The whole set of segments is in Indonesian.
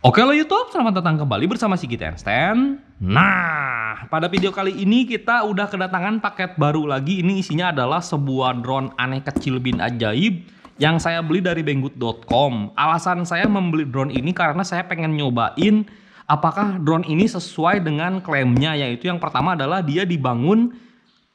Oke lo YouTube, selamat datang kembali bersama Sigit Einstein. Nah, pada video kali ini kita udah kedatangan paket baru lagi. Ini isinya adalah sebuah drone aneh kecil bin ajaib yang saya beli dari benggut.com. Alasan saya membeli drone ini karena saya pengen nyobain apakah drone ini sesuai dengan klaimnya. Yaitu yang pertama adalah dia dibangun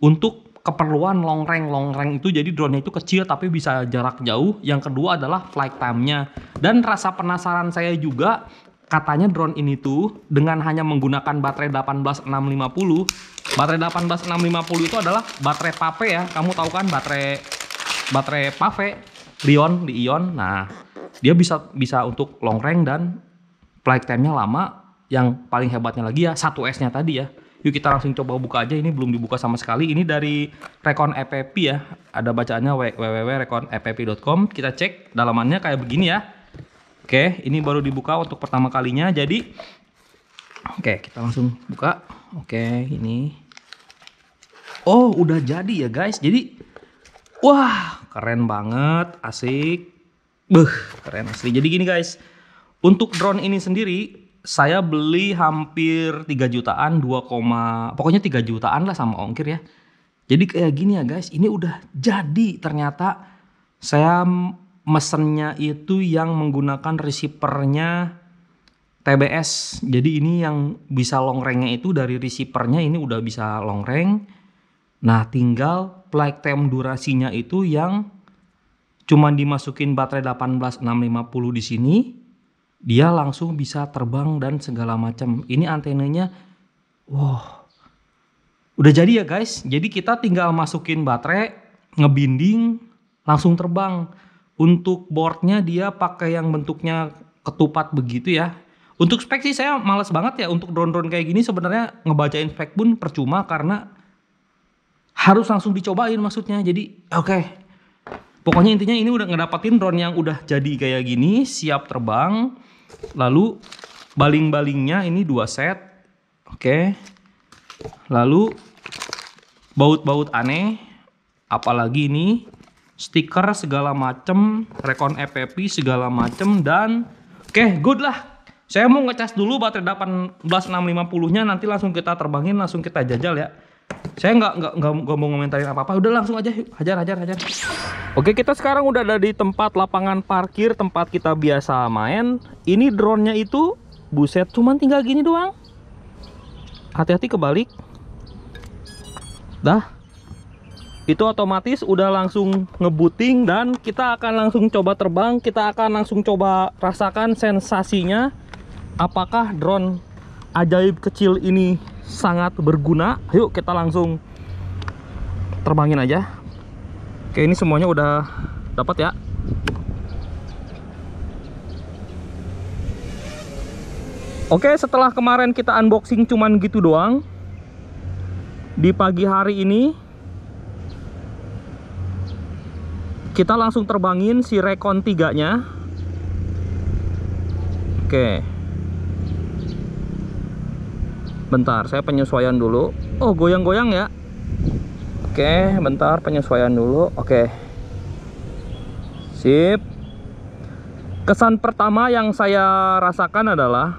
untuk keperluan long range long range itu jadi drone itu kecil tapi bisa jarak jauh yang kedua adalah flight time-nya dan rasa penasaran saya juga katanya drone ini tuh dengan hanya menggunakan baterai 18650 baterai 18650 itu adalah baterai pape ya kamu tahu kan baterai baterai pape Lion di Ion nah dia bisa bisa untuk long range dan flight time-nya lama yang paling hebatnya lagi ya 1S-nya tadi ya Yuk kita langsung coba buka aja. Ini belum dibuka sama sekali. Ini dari Rekon EPP ya. Ada bacaannya www.rekonepp.com. Kita cek dalamannya kayak begini ya. Oke, ini baru dibuka untuk pertama kalinya. Jadi, oke kita langsung buka. Oke, ini. Oh, udah jadi ya guys. Jadi, wah keren banget, asik. Beh, keren asli. Jadi gini guys, untuk drone ini sendiri saya beli hampir 3 jutaan, 2, pokoknya 3 jutaan lah sama ongkir ya. Jadi kayak gini ya guys, ini udah jadi ternyata saya mesennya itu yang menggunakan receivernya TBS. Jadi ini yang bisa long range itu dari receivernya ini udah bisa long range. Nah tinggal flight time durasinya itu yang cuman dimasukin baterai 18650 di sini dia langsung bisa terbang dan segala macam. Ini antenanya, wow, udah jadi ya guys. Jadi kita tinggal masukin baterai, ngebinding, langsung terbang. Untuk boardnya dia pakai yang bentuknya ketupat begitu ya. Untuk spek sih saya males banget ya untuk drone-drone kayak gini sebenarnya ngebacain spek pun percuma karena harus langsung dicobain maksudnya. Jadi oke, okay, Pokoknya intinya ini udah ngedapetin drone yang udah jadi kayak gini, siap terbang. Lalu baling-balingnya ini dua set. Oke. Lalu baut-baut aneh apalagi ini stiker segala macem, rekon FFP e segala macem dan oke, good lah. Saya mau ngecas dulu baterai 18650-nya nanti langsung kita terbangin, langsung kita jajal ya saya nggak nggak nggak mau ngomentarin apa apa udah langsung aja hajar hajar hajar oke kita sekarang udah ada di tempat lapangan parkir tempat kita biasa main ini drone nya itu buset cuman tinggal gini doang hati-hati kebalik dah itu otomatis udah langsung ngebuting dan kita akan langsung coba terbang kita akan langsung coba rasakan sensasinya apakah drone ajaib kecil ini sangat berguna yuk kita langsung terbangin aja oke ini semuanya udah dapat ya oke setelah kemarin kita unboxing cuman gitu doang di pagi hari ini kita langsung terbangin si Recon 3 nya oke bentar saya penyesuaian dulu oh goyang-goyang ya oke bentar penyesuaian dulu oke sip kesan pertama yang saya rasakan adalah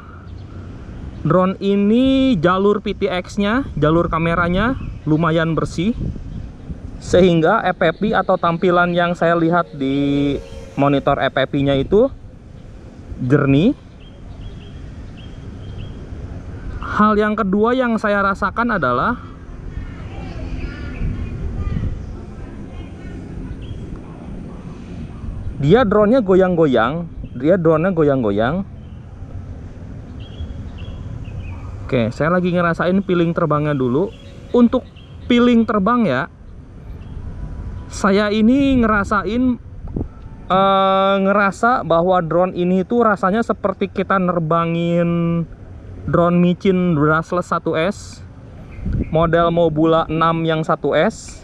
drone ini jalur PTX nya jalur kameranya lumayan bersih sehingga FPP e atau tampilan yang saya lihat di monitor FPP e nya itu jernih hal yang kedua yang saya rasakan adalah dia drone-nya goyang-goyang dia drone-nya goyang-goyang oke saya lagi ngerasain piling terbangnya dulu untuk piling terbang ya saya ini ngerasain uh, ngerasa bahwa drone ini itu rasanya seperti kita nerbangin drone micin brushless 1S model Mobula 6 yang 1S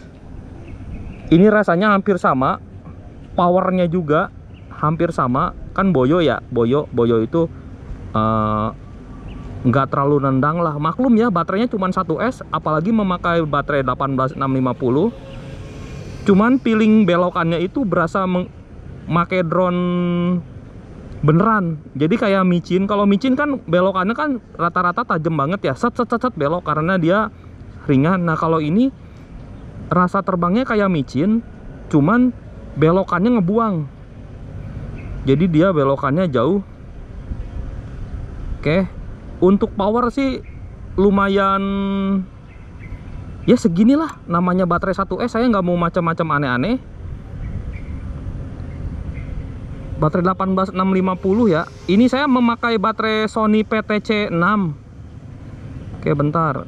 ini rasanya hampir sama powernya juga hampir sama kan boyo ya boyo boyo itu eh, nggak uh, terlalu nendang lah maklum ya baterainya cuma 1S apalagi memakai baterai 18650 cuman peeling belokannya itu berasa memakai drone beneran jadi kayak micin kalau micin kan belokannya kan rata-rata tajam banget ya set set set, set belok karena dia ringan nah kalau ini rasa terbangnya kayak micin cuman belokannya ngebuang jadi dia belokannya jauh oke untuk power sih lumayan ya seginilah namanya baterai 1S saya nggak mau macam-macam aneh-aneh baterai 18650 ya ini saya memakai baterai Sony PTC 6 oke bentar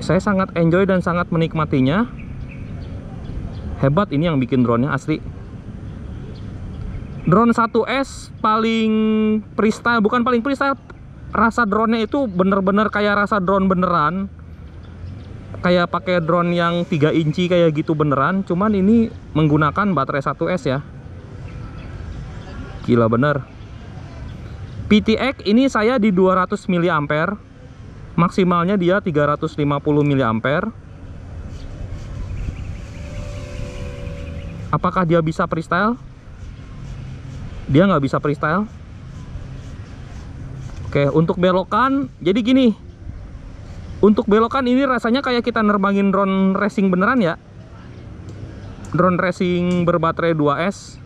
saya sangat enjoy dan sangat menikmatinya hebat ini yang bikin drone-nya asli drone 1S paling freestyle bukan paling freestyle rasa drone-nya itu bener-bener kayak rasa drone beneran kayak pakai drone yang 3 inci kayak gitu beneran cuman ini menggunakan baterai 1S ya gila bener PTX ini saya di 200 mA maksimalnya dia 350 mA apakah dia bisa freestyle dia nggak bisa freestyle Oke, untuk belokan, jadi gini, untuk belokan ini rasanya kayak kita nerbangin drone racing beneran ya. Drone racing berbaterai 2S.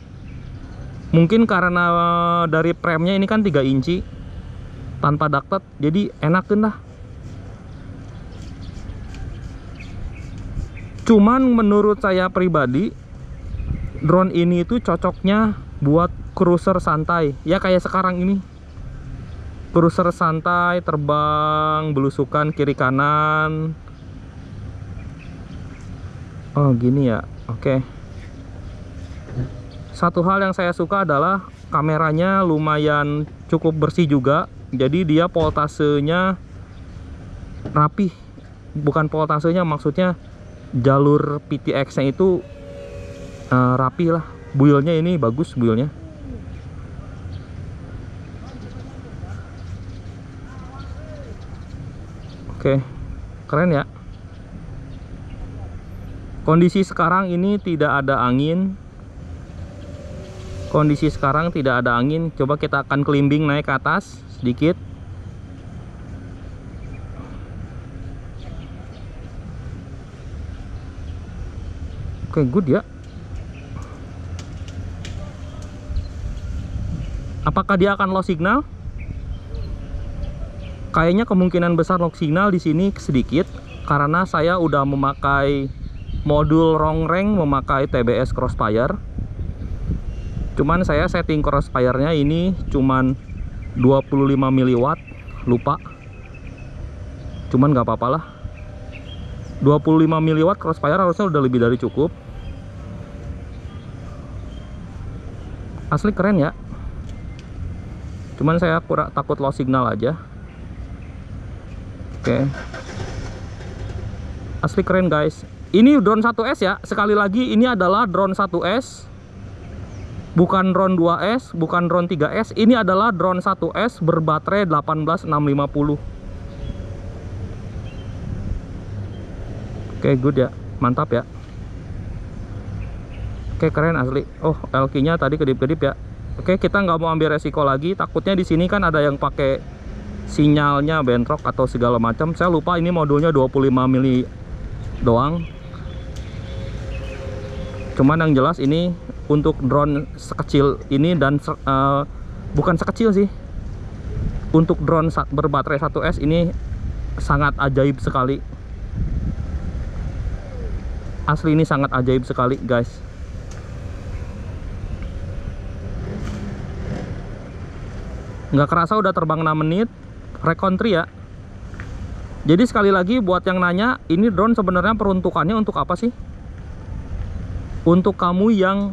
Mungkin karena eh, dari premnya ini kan 3 inci tanpa ducted jadi enak dah. Cuman menurut saya pribadi drone ini itu cocoknya buat cruiser santai ya kayak sekarang ini cruiser santai terbang belusukan kiri kanan oh gini ya oke okay. satu hal yang saya suka adalah kameranya lumayan cukup bersih juga jadi dia voltasenya rapih bukan voltasenya maksudnya jalur PTX nya itu uh, eh, rapi lah builnya ini bagus builnya Oke, keren ya. Kondisi sekarang ini tidak ada angin. Kondisi sekarang tidak ada angin. Coba kita akan kelimbing naik ke atas sedikit. Oke, good ya. Apakah dia akan lost signal? kayaknya kemungkinan besar lock signal di sini sedikit karena saya udah memakai modul rongreng memakai TBS crossfire cuman saya setting crossfire-nya ini cuman 25 miliwatt, lupa cuman nggak apa-apa lah 25 miliwatt crossfire harusnya udah lebih dari cukup asli keren ya cuman saya kurang takut low signal aja oke asli keren guys ini drone 1S ya sekali lagi ini adalah drone 1S bukan drone 2S bukan drone 3S ini adalah drone 1S berbaterai 18650 oke good ya mantap ya oke keren asli oh LK nya tadi kedip-kedip ya oke kita nggak mau ambil resiko lagi takutnya di sini kan ada yang pakai sinyalnya bentrok atau segala macam saya lupa ini modulnya 25 mili doang cuman yang jelas ini untuk drone sekecil ini dan uh, bukan sekecil sih untuk drone berbaterai 1S ini sangat ajaib sekali asli ini sangat ajaib sekali guys nggak kerasa udah terbang 6 menit rekontri ya jadi sekali lagi buat yang nanya ini drone sebenarnya peruntukannya untuk apa sih untuk kamu yang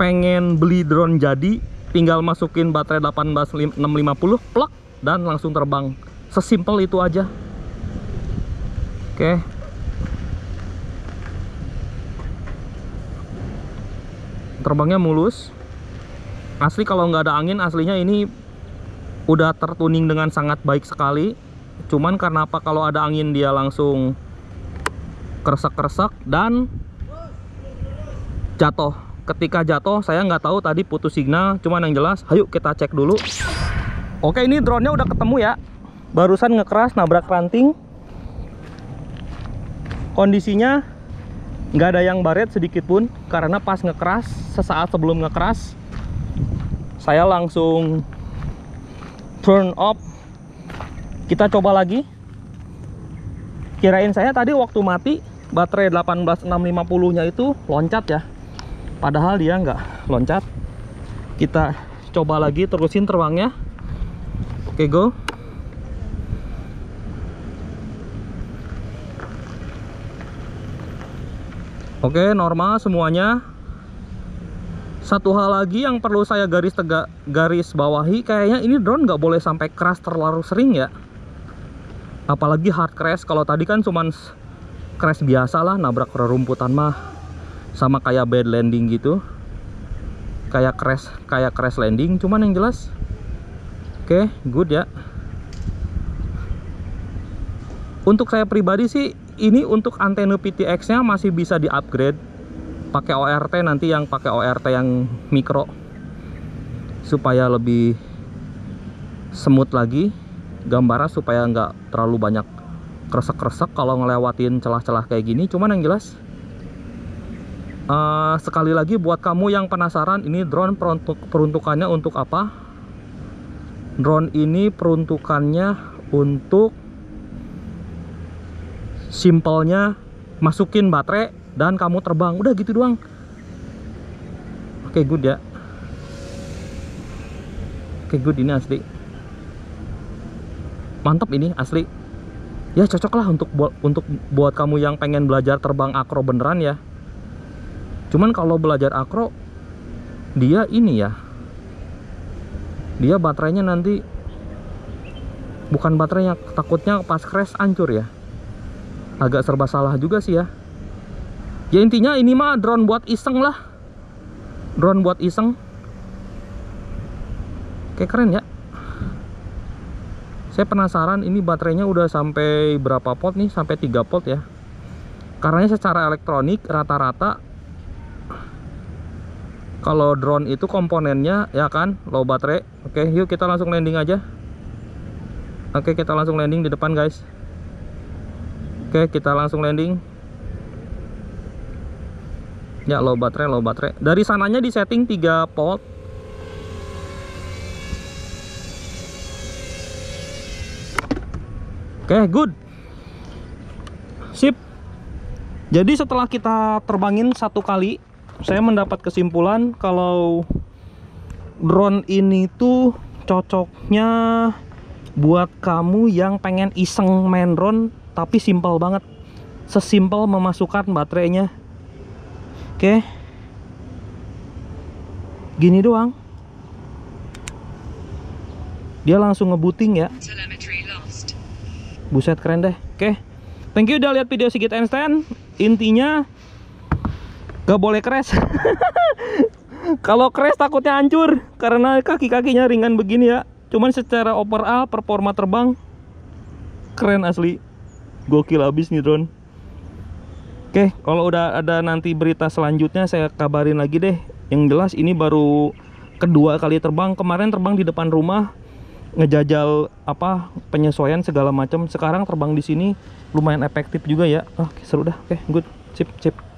pengen beli drone jadi tinggal masukin baterai 18650 plug dan langsung terbang sesimpel itu aja oke okay. terbangnya mulus asli kalau nggak ada angin aslinya ini udah tertuning dengan sangat baik sekali cuman karena apa kalau ada angin dia langsung keresek-keresek dan jatuh ketika jatuh saya nggak tahu tadi putus signal cuman yang jelas ayo kita cek dulu oke ini drone nya udah ketemu ya barusan ngekeras nabrak ranting kondisinya nggak ada yang baret sedikit pun karena pas ngekeras sesaat sebelum ngekeras saya langsung turn off kita coba lagi kirain saya tadi waktu mati baterai 18650 nya itu loncat ya padahal dia nggak loncat kita coba lagi terusin terbangnya oke go oke normal semuanya satu hal lagi yang perlu saya garis tegak garis bawahi kayaknya ini drone nggak boleh sampai crash terlalu sering ya apalagi hard crash kalau tadi kan cuman crash biasa lah nabrak rerumputan mah sama kayak bad landing gitu kayak crash kayak crash landing cuman yang jelas oke okay, good ya untuk saya pribadi sih ini untuk antena PTX nya masih bisa di upgrade pakai ORT nanti yang pakai ORT yang mikro supaya lebih semut lagi gambaran supaya nggak terlalu banyak kresek-kresek kalau ngelewatin celah-celah kayak gini cuman yang jelas uh, sekali lagi buat kamu yang penasaran ini drone peruntuk peruntukannya untuk apa drone ini peruntukannya untuk simpelnya masukin baterai dan kamu terbang udah gitu doang oke okay, good ya oke okay, good ini asli mantap ini asli ya cocok lah untuk untuk buat kamu yang pengen belajar terbang akro beneran ya cuman kalau belajar akro dia ini ya dia baterainya nanti bukan baterainya takutnya pas crash ancur ya agak serba salah juga sih ya ya intinya ini mah drone buat iseng lah drone buat iseng Oke keren ya saya penasaran ini baterainya udah sampai berapa volt nih sampai 3 volt ya karena secara elektronik rata-rata kalau drone itu komponennya ya kan low baterai oke yuk kita langsung landing aja oke kita langsung landing di depan guys oke kita langsung landing ya low baterai low baterai dari sananya di setting 3 volt oke okay, good sip jadi setelah kita terbangin satu kali saya mendapat kesimpulan kalau drone ini tuh cocoknya buat kamu yang pengen iseng main drone tapi simpel banget sesimpel memasukkan baterainya Oke. Gini doang. Dia langsung ngebuting ya. Buset keren deh. Oke. Thank you udah lihat video Sigit Einstein. Intinya gak boleh crash. Kalau crash takutnya hancur karena kaki-kakinya ringan begini ya. Cuman secara overall performa terbang keren asli. Gokil abis nih drone. Oke, kalau udah ada nanti berita selanjutnya saya kabarin lagi deh. Yang jelas ini baru kedua kali terbang. Kemarin terbang di depan rumah ngejajal apa penyesuaian segala macam. Sekarang terbang di sini lumayan efektif juga ya. Ah, oke, seru dah. Oke, good. Sip, sip.